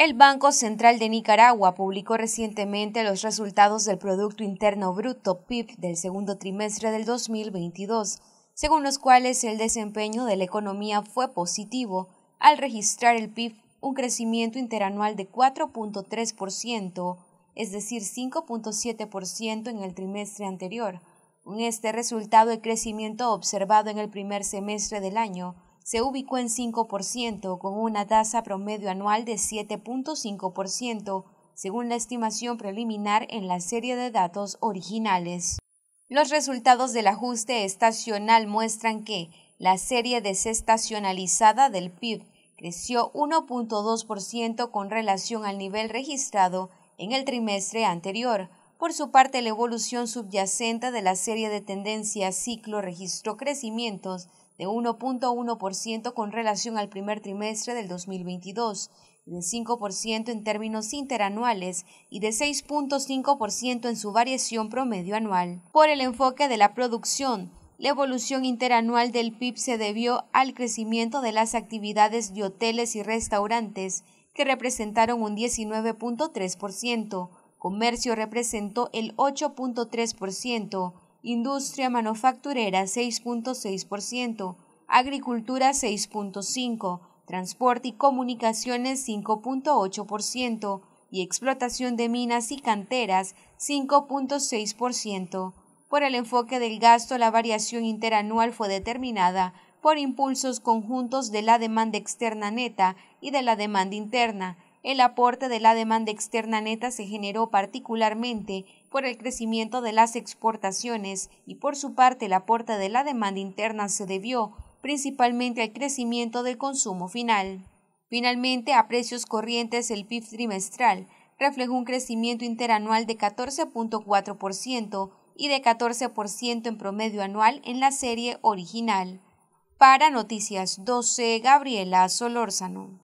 El Banco Central de Nicaragua publicó recientemente los resultados del Producto Interno Bruto PIB del segundo trimestre del 2022, según los cuales el desempeño de la economía fue positivo al registrar el PIB un crecimiento interanual de 4.3%, es decir, 5.7% en el trimestre anterior. Con este resultado, el crecimiento observado en el primer semestre del año se ubicó en 5%, con una tasa promedio anual de 7.5%, según la estimación preliminar en la serie de datos originales. Los resultados del ajuste estacional muestran que la serie desestacionalizada del PIB creció 1.2% con relación al nivel registrado en el trimestre anterior, por su parte, la evolución subyacente de la serie de tendencias ciclo registró crecimientos de 1.1% con relación al primer trimestre del 2022, de 5% en términos interanuales y de 6.5% en su variación promedio anual. Por el enfoque de la producción, la evolución interanual del PIB se debió al crecimiento de las actividades de hoteles y restaurantes, que representaron un 19.3%, Comercio representó el 8.3%, industria manufacturera 6.6%, agricultura 6.5%, transporte y comunicaciones 5.8% y explotación de minas y canteras 5.6%. Por el enfoque del gasto, la variación interanual fue determinada por impulsos conjuntos de la demanda externa neta y de la demanda interna, el aporte de la demanda externa neta se generó particularmente por el crecimiento de las exportaciones y por su parte el aporte de la demanda interna se debió principalmente al crecimiento del consumo final. Finalmente, a precios corrientes, el PIB trimestral reflejó un crecimiento interanual de 14.4% y de 14% en promedio anual en la serie original. Para Noticias 12, Gabriela Solórzano.